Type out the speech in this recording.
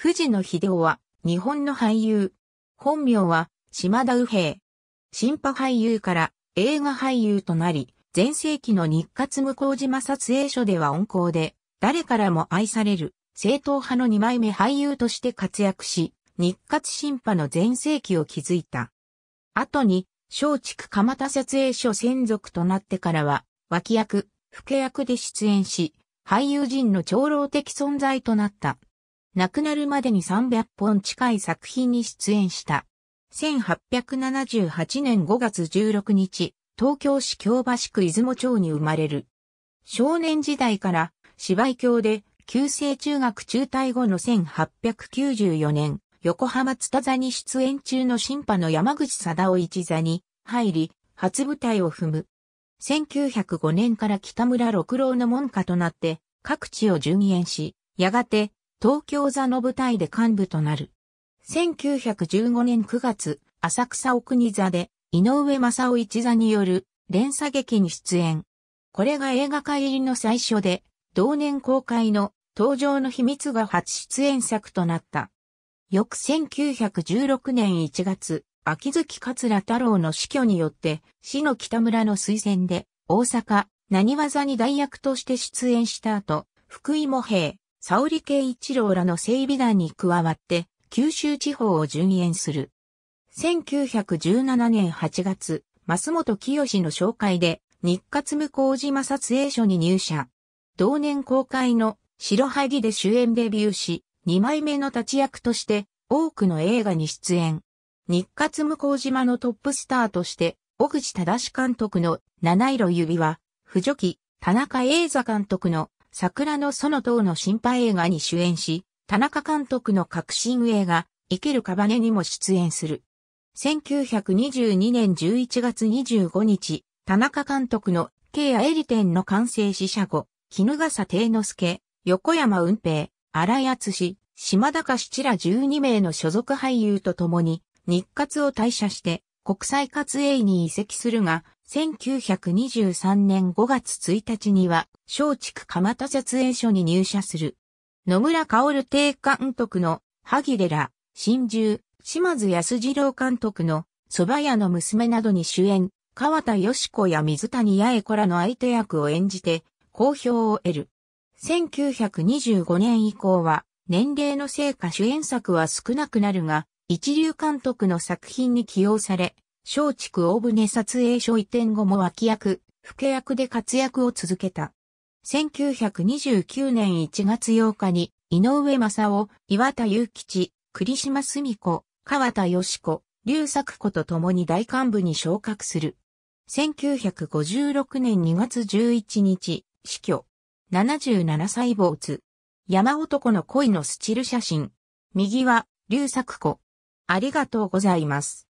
藤野秀夫は、日本の俳優。本名は、島田右平。新派俳優から映画俳優となり、前世紀の日活向島撮影所では温厚で、誰からも愛される、正統派の二枚目俳優として活躍し、日活新派の前世紀を築いた。後に、松竹蒲田撮影所専属となってからは、脇役、副役で出演し、俳優陣の長老的存在となった。亡くなるまでに300本近い作品に出演した。1878年5月16日、東京市京橋区出雲町に生まれる。少年時代から芝居教で、旧制中学中退後の1894年、横浜津田座に出演中の新派の山口貞夫一座に入り、初舞台を踏む。1905年から北村六郎の門下となって、各地を順延し、やがて東京座の舞台で幹部となる。1915年9月、浅草奥に座で、井上正夫一座による連鎖劇に出演。これが映画界入りの最初で、同年公開の登場の秘密が初出演作となった。翌1916年1月、秋月桂太郎の死去によって、死の北村の推薦で、大阪、何技に代役として出演した後、福井茂平、沙織慶一郎らの整備団に加わって、九州地方を巡演する。1917年8月、増本清の紹介で、日活向島撮影所に入社。同年公開の白萩で主演デビューし、二枚目の立ち役として多くの映画に出演。日活向島のトップスターとして、小口正監督の七色指輪、不助記、田中英座監督の桜の園等の心配映画に主演し、田中監督の革新映画、生ける屍にも出演する。1922年11月25日、田中監督の、ケアエリンの完成死者後、絹笠定之助、横山運平、荒井厚氏、島高七ら12名の所属俳優と共に、日活を退社して、国際活営に移籍するが、1923年5月1日には、松竹蒲田設営所に入社する。野村薫邸監督の、萩レラ、真珠、島津安二郎監督の、蕎麦屋の娘などに主演、川田し子や水谷八重子らの相手役を演じて、好評を得る。1925年以降は、年齢のせいか主演作は少なくなるが、一流監督の作品に起用され、松竹大船撮影所移転後も脇役、老け役で活躍を続けた。1929年1月8日に、井上正夫、岩田祐吉、栗島澄子、川田義子、劉作子と共に大幹部に昇格する。1956年2月11日、死去。77歳没。山男の恋のスチル写真。右は、劉作子。ありがとうございます。